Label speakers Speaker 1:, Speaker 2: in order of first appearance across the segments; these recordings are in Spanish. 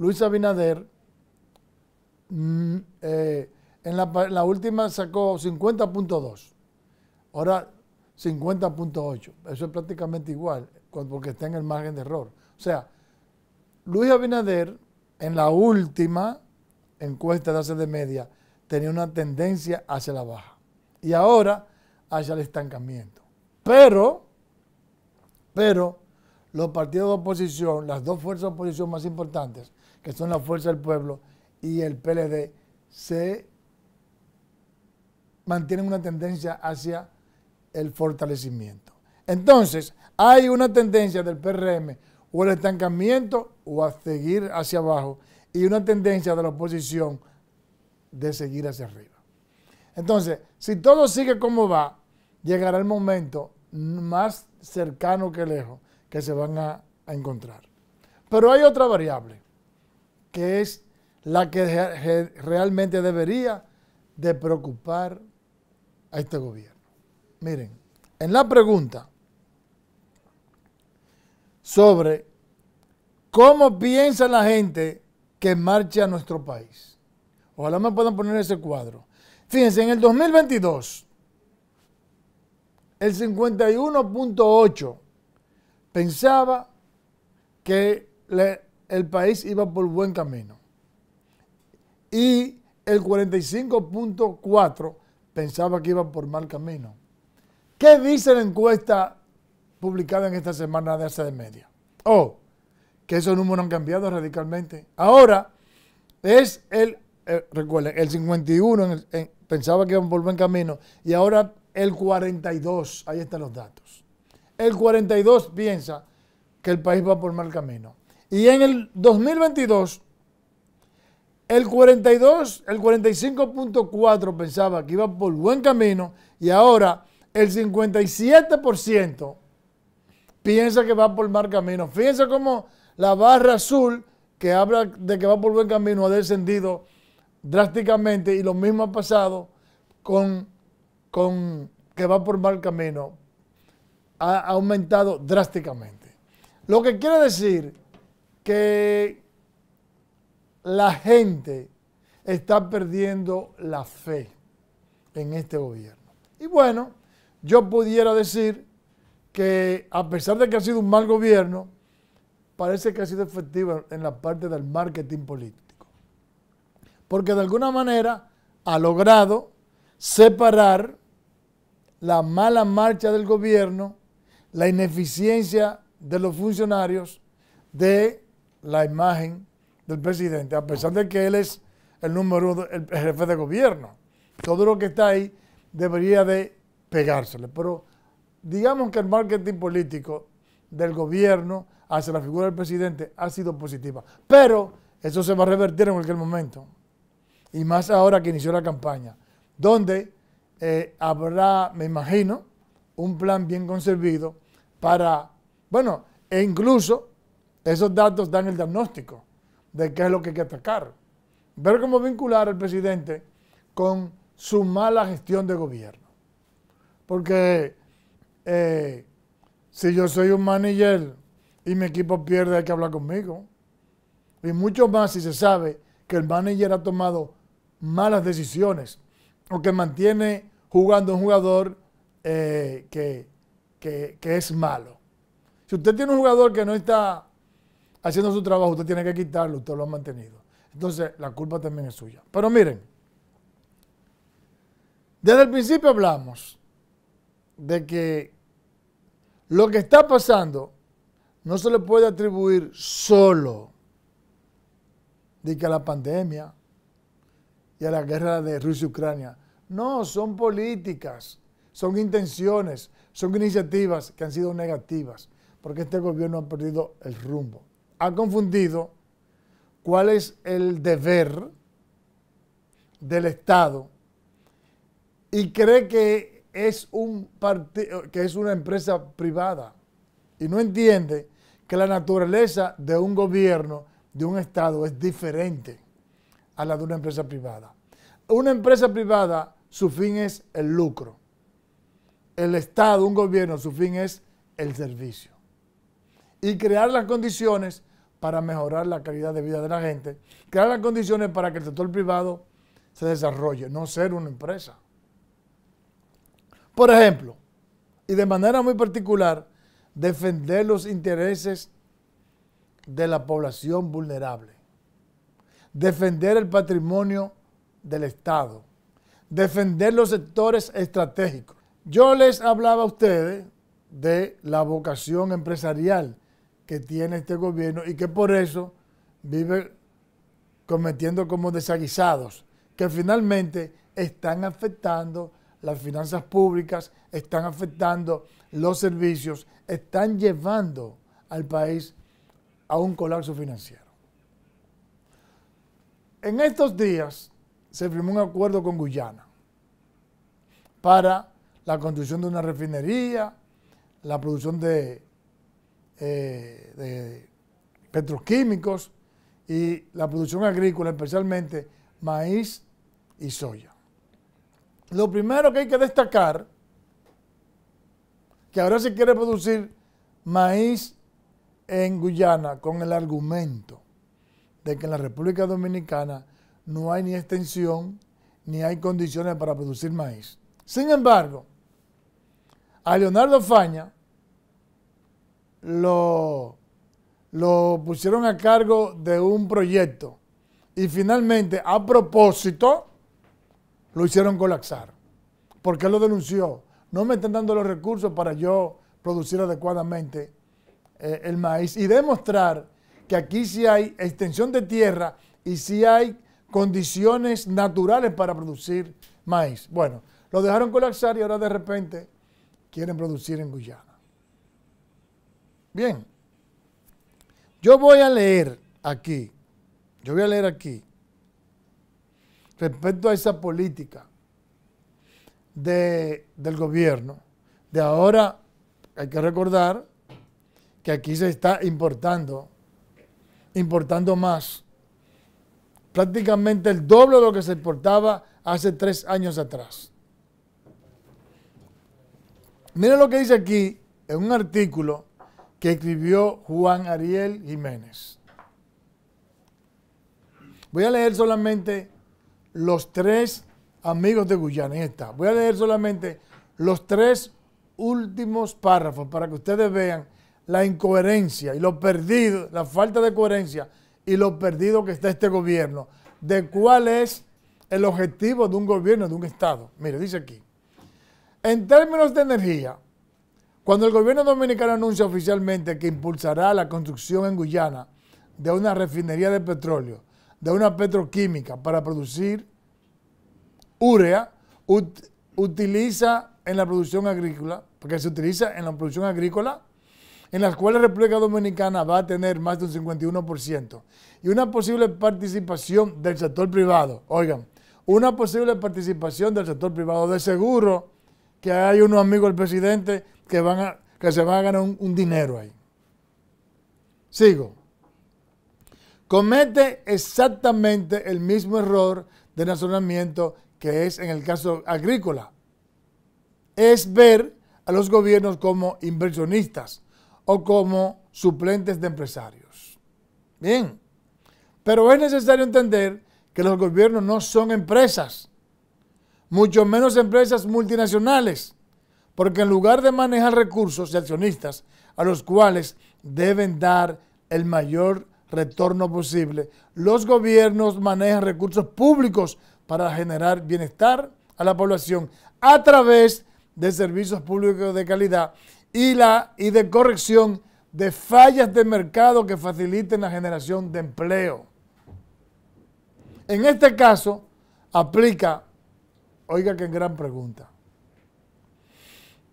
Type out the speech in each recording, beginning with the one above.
Speaker 1: Luis Abinader, mm, eh, en, la, la última sacó 50.2, ahora 50.8. Eso es prácticamente igual, porque está en el margen de error. O sea, Luis Abinader, en la última encuesta de hace de media, tenía una tendencia hacia la baja. Y ahora hacia el estancamiento. Pero, pero, los partidos de oposición, las dos fuerzas de oposición más importantes, que son la Fuerza del Pueblo y el PLD, se mantienen una tendencia hacia el fortalecimiento. Entonces, hay una tendencia del PRM o el estancamiento o a seguir hacia abajo y una tendencia de la oposición de seguir hacia arriba. Entonces, si todo sigue como va, llegará el momento más cercano que lejos que se van a encontrar. Pero hay otra variable que es la que realmente debería de preocupar a este gobierno. Miren, en la pregunta sobre cómo piensa la gente que marcha a nuestro país. Ojalá me puedan poner ese cuadro. Fíjense, en el 2022, el 51.8 pensaba que le el país iba por buen camino. Y el 45.4 pensaba que iba por mal camino. ¿Qué dice la encuesta publicada en esta semana de hace de media? Oh, que esos números han cambiado radicalmente. Ahora es el, eh, recuerden, el 51 pensaba que iba por buen camino y ahora el 42, ahí están los datos. El 42 piensa que el país va por mal camino. Y en el 2022, el 42, el 45.4 pensaba que iba por buen camino y ahora el 57% piensa que va por mal camino. Fíjense cómo la barra azul que habla de que va por buen camino ha descendido drásticamente y lo mismo ha pasado con, con que va por mal camino. Ha aumentado drásticamente. Lo que quiere decir que la gente está perdiendo la fe en este gobierno. Y bueno, yo pudiera decir que a pesar de que ha sido un mal gobierno, parece que ha sido efectivo en la parte del marketing político. Porque de alguna manera ha logrado separar la mala marcha del gobierno, la ineficiencia de los funcionarios de la imagen del presidente, a pesar de que él es el número uno, el jefe de gobierno. Todo lo que está ahí debería de pegársele. Pero digamos que el marketing político del gobierno hacia la figura del presidente ha sido positiva. Pero eso se va a revertir en cualquier momento. Y más ahora que inició la campaña, donde eh, habrá, me imagino, un plan bien concebido para, bueno, e incluso esos datos dan el diagnóstico de qué es lo que hay que atacar. Ver cómo vincular al presidente con su mala gestión de gobierno. Porque eh, si yo soy un manager y mi equipo pierde, hay que hablar conmigo. Y mucho más si se sabe que el manager ha tomado malas decisiones o que mantiene jugando un jugador eh, que, que es malo. Si usted tiene un jugador que no está haciendo su trabajo, usted tiene que quitarlo, usted lo ha mantenido. Entonces, la culpa también es suya. Pero miren, desde el principio hablamos de que lo que está pasando no se le puede atribuir solo de que a la pandemia y a la guerra de Rusia Ucrania. No, son políticas, son intenciones, son iniciativas que han sido negativas, porque este gobierno ha perdido el rumbo ha confundido cuál es el deber del Estado y cree que es, un que es una empresa privada y no entiende que la naturaleza de un gobierno, de un Estado, es diferente a la de una empresa privada. Una empresa privada, su fin es el lucro. El Estado, un gobierno, su fin es el servicio. Y crear las condiciones para mejorar la calidad de vida de la gente, crear las condiciones para que el sector privado se desarrolle, no ser una empresa. Por ejemplo, y de manera muy particular, defender los intereses de la población vulnerable, defender el patrimonio del Estado, defender los sectores estratégicos. Yo les hablaba a ustedes de la vocación empresarial que tiene este gobierno y que por eso vive cometiendo como desaguisados, que finalmente están afectando las finanzas públicas, están afectando los servicios, están llevando al país a un colapso financiero. En estos días se firmó un acuerdo con Guyana para la construcción de una refinería, la producción de eh, de petroquímicos y la producción agrícola, especialmente maíz y soya. Lo primero que hay que destacar, que ahora se quiere producir maíz en Guyana con el argumento de que en la República Dominicana no hay ni extensión ni hay condiciones para producir maíz. Sin embargo, a Leonardo Faña, lo, lo pusieron a cargo de un proyecto y finalmente, a propósito, lo hicieron colapsar. Porque lo denunció. No me están dando los recursos para yo producir adecuadamente eh, el maíz y demostrar que aquí sí hay extensión de tierra y sí hay condiciones naturales para producir maíz. Bueno, lo dejaron colapsar y ahora de repente quieren producir en Guyana. Bien, yo voy a leer aquí, yo voy a leer aquí, respecto a esa política del gobierno, de ahora hay que recordar que aquí se está importando, importando más, prácticamente el doble de lo que se importaba hace tres años atrás. Miren lo que dice aquí en un artículo que escribió Juan Ariel Jiménez. Voy a leer solamente los tres amigos de Guyana. Voy a leer solamente los tres últimos párrafos para que ustedes vean la incoherencia y lo perdido, la falta de coherencia y lo perdido que está este gobierno, de cuál es el objetivo de un gobierno, de un Estado. Mire, dice aquí, en términos de energía, cuando el gobierno dominicano anuncia oficialmente que impulsará la construcción en Guyana de una refinería de petróleo, de una petroquímica para producir urea, utiliza en la producción agrícola, porque se utiliza en la producción agrícola, en la cual la República Dominicana va a tener más de un 51%, y una posible participación del sector privado. Oigan, una posible participación del sector privado. De seguro que hay unos amigos del presidente que, van a, que se van a ganar un, dinero ahí. Sigo. Comete exactamente el mismo error de razonamiento que es en el caso agrícola. Es ver a los gobiernos como inversionistas o como suplentes de empresarios. Bien, pero es necesario entender que los gobiernos no son empresas, mucho menos empresas multinacionales porque en lugar de manejar recursos y accionistas a los cuales deben dar el mayor retorno posible, los gobiernos manejan recursos públicos para generar bienestar a la población a través de servicios públicos de calidad y, la, y de corrección de fallas de mercado que faciliten la generación de empleo. En este caso, aplica, oiga que gran pregunta,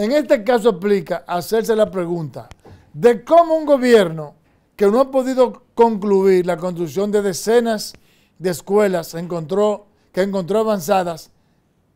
Speaker 1: en este caso aplica hacerse la pregunta de cómo un gobierno que no ha podido concluir la construcción de decenas de escuelas encontró, que encontró avanzadas,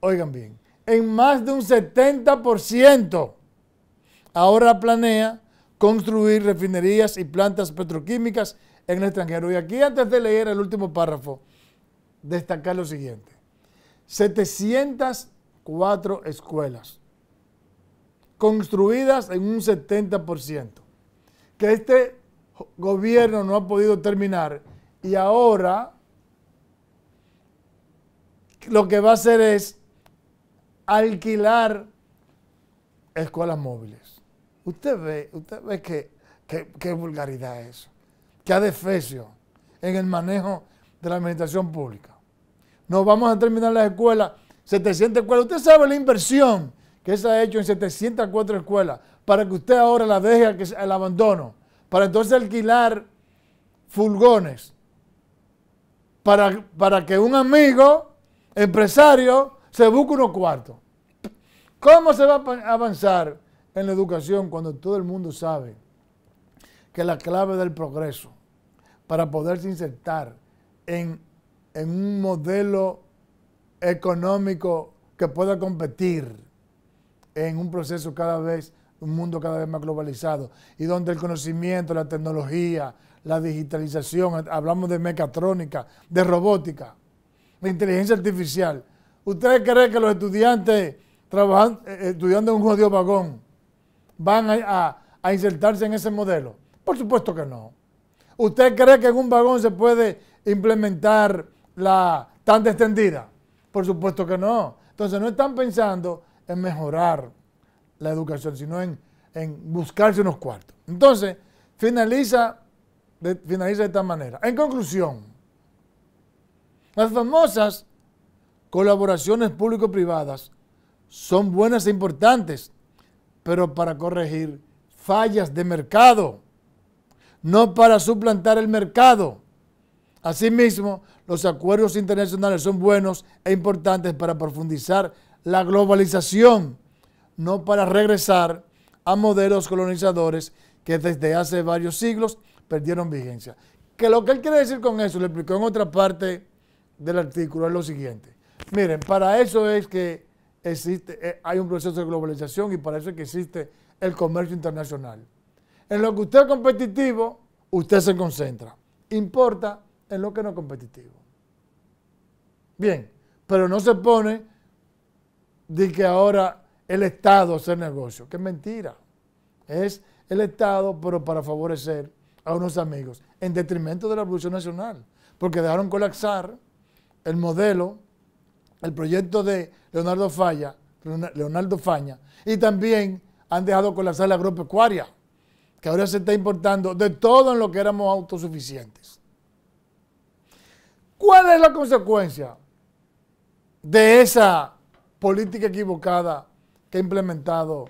Speaker 1: oigan bien, en más de un 70%, ahora planea construir refinerías y plantas petroquímicas en el extranjero. Y aquí antes de leer el último párrafo, destacar lo siguiente. 704 escuelas construidas en un 70%, que este gobierno no ha podido terminar y ahora lo que va a hacer es alquilar escuelas móviles. Usted ve, usted ve que, vulgaridad es eso, qué adefesio en el manejo de la administración pública. No vamos a terminar las escuelas, 700 escuelas. Usted sabe la inversión que se ha hecho en 704 escuelas, para que usted ahora la deje al abandono, para entonces alquilar fulgones, para, para que un amigo, empresario, se busque unos cuartos. ¿Cómo se va a avanzar en la educación cuando todo el mundo sabe que la clave del progreso para poderse insertar en, en un modelo económico que pueda competir en un proceso cada vez, un mundo cada vez más globalizado y donde el conocimiento, la tecnología, la digitalización, hablamos de mecatrónica, de robótica, de inteligencia artificial. ¿Usted cree que los estudiantes trabajando, eh, eh, estudiando en un jodido vagón van a, a, insertarse en ese modelo? Por supuesto que no. ¿Usted cree que en un vagón se puede implementar la ...tan extendida? Por supuesto que no. Entonces no están pensando en mejorar la educación, sino en, buscarse unos cuartos. Entonces, finaliza de, finaliza de esta manera. En conclusión, las famosas colaboraciones público-privadas son buenas e importantes, pero para corregir fallas de mercado, no para suplantar el mercado. Asimismo, los acuerdos internacionales son buenos e importantes para profundizar la globalización, no para regresar a modelos colonizadores que desde hace varios siglos perdieron vigencia. Que lo que él quiere decir con eso, le explicó en otra parte del artículo, es lo siguiente. Miren, para eso es que existe, eh, hay un proceso de globalización y para eso es que existe el comercio internacional. En lo que usted es competitivo, usted se concentra. Importa en lo que no es competitivo. Bien, pero no se pone de que ahora el Estado hace negocio, que mentira. Es el Estado, pero para favorecer a unos amigos, en detrimento de la Revolución Nacional, porque dejaron colapsar el modelo, el proyecto de Leonardo Falla, Leonardo Faña, y también han dejado colapsar la agropecuaria, que ahora se está importando de todo en lo que éramos autosuficientes. ¿Cuál es la consecuencia de esa política equivocada que ha implementado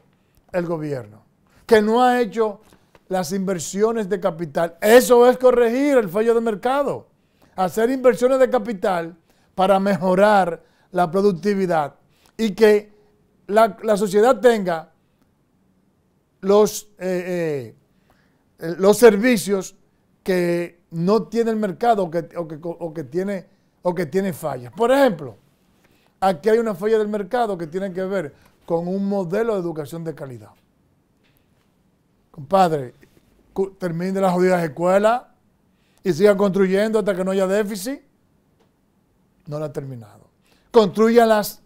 Speaker 1: el gobierno, que no ha hecho las inversiones de capital. Eso es corregir el fallo de mercado, hacer inversiones de capital para mejorar la productividad y que la, sociedad tenga los, eh, eh, eh, los servicios que no tiene el mercado que tiene, o que tiene fallas. Por ejemplo, Aquí hay una falla del mercado que tiene que ver con un modelo de educación de calidad. Compadre, termine las jodidas escuelas y siga construyendo hasta que no haya déficit. No lo ha terminado. Construya las,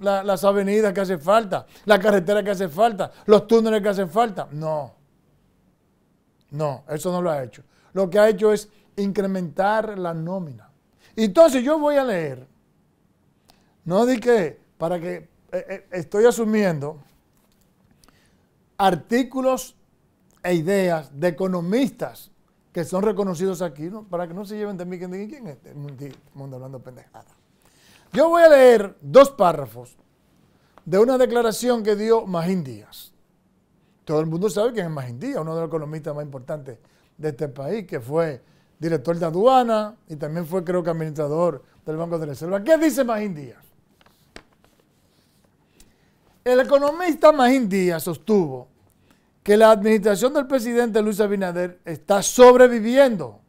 Speaker 1: avenidas que hace falta, la carretera que hace falta, los túneles que hacen falta. No. No, eso no lo ha hecho. Lo que ha hecho es incrementar la nómina. Entonces yo voy a leer no di que, para que, eh, eh, estoy asumiendo artículos e ideas de economistas que son reconocidos aquí, para que no se lleven de mí quién quién es este mundo hablando pendejada. Yo voy a leer dos párrafos de una declaración que dio Majín Díaz. Todo el mundo sabe quién es Magín Díaz, uno de los economistas más importantes de este país, que fue director de aduana y también fue, creo que, administrador del Banco de Reserva. ¿Qué dice Majín Díaz? El economista Magín Díaz sostuvo que la administración del presidente Luis Abinader está sobreviviendo,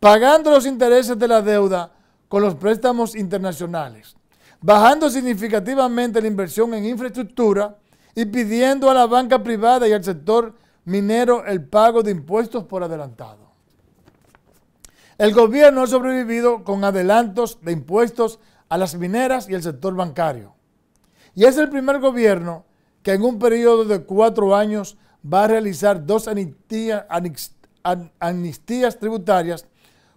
Speaker 1: pagando los intereses de la deuda con los préstamos internacionales, bajando significativamente la inversión en infraestructura y pidiendo a la banca privada y al sector minero el pago de impuestos por adelantado. El gobierno ha sobrevivido con adelantos de impuestos a las mineras y el sector bancario. Y es el primer gobierno que en un periodo de cuatro años va a realizar dos amnistías tributarias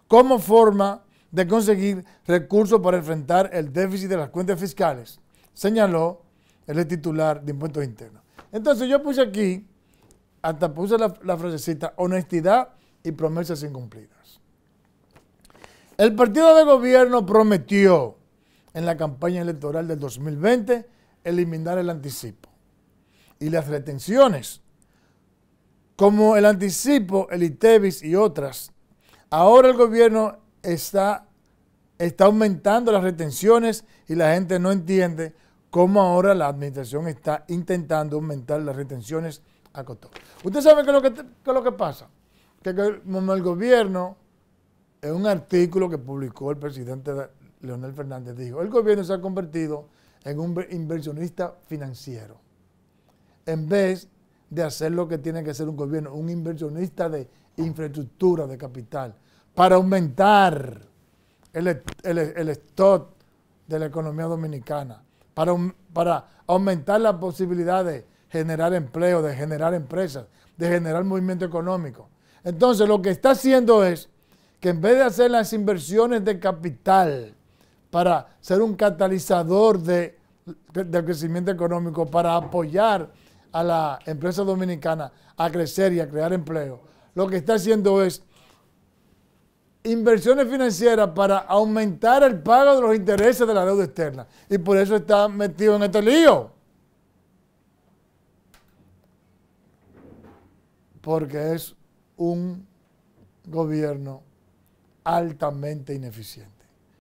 Speaker 1: como forma de conseguir recursos para enfrentar el déficit de las cuentas fiscales, señaló el titular de Impuestos Internos. Entonces yo puse aquí, hasta puse la, la frasecita, honestidad y promesas incumplidas. El partido de gobierno prometió en la campaña electoral del 2020 eliminar el anticipo. Y las retenciones. Como el anticipo, el ITEVIS y otras, ahora el gobierno está, está aumentando las retenciones y la gente no entiende cómo ahora la administración está intentando aumentar las retenciones a costo. Usted sabe qué es lo que, es lo que pasa. Que, el gobierno, en un artículo que publicó el presidente Leonel Fernández, dijo, el gobierno se ha convertido en un inversionista financiero. En vez de hacer lo que tiene que hacer un gobierno, un inversionista de infraestructura, de capital, para aumentar el, el, stock de la economía dominicana, para, para aumentar la posibilidad de generar empleo, de generar empresas, de generar movimiento económico. Entonces lo que está haciendo es que en vez de hacer las inversiones de capital para ser un catalizador de, crecimiento económico, para apoyar a la empresa dominicana a crecer y a crear empleo. Lo que está haciendo es inversiones financieras para aumentar el pago de los intereses de la deuda externa. Y por eso está metido en este lío. Porque es un gobierno altamente ineficiente.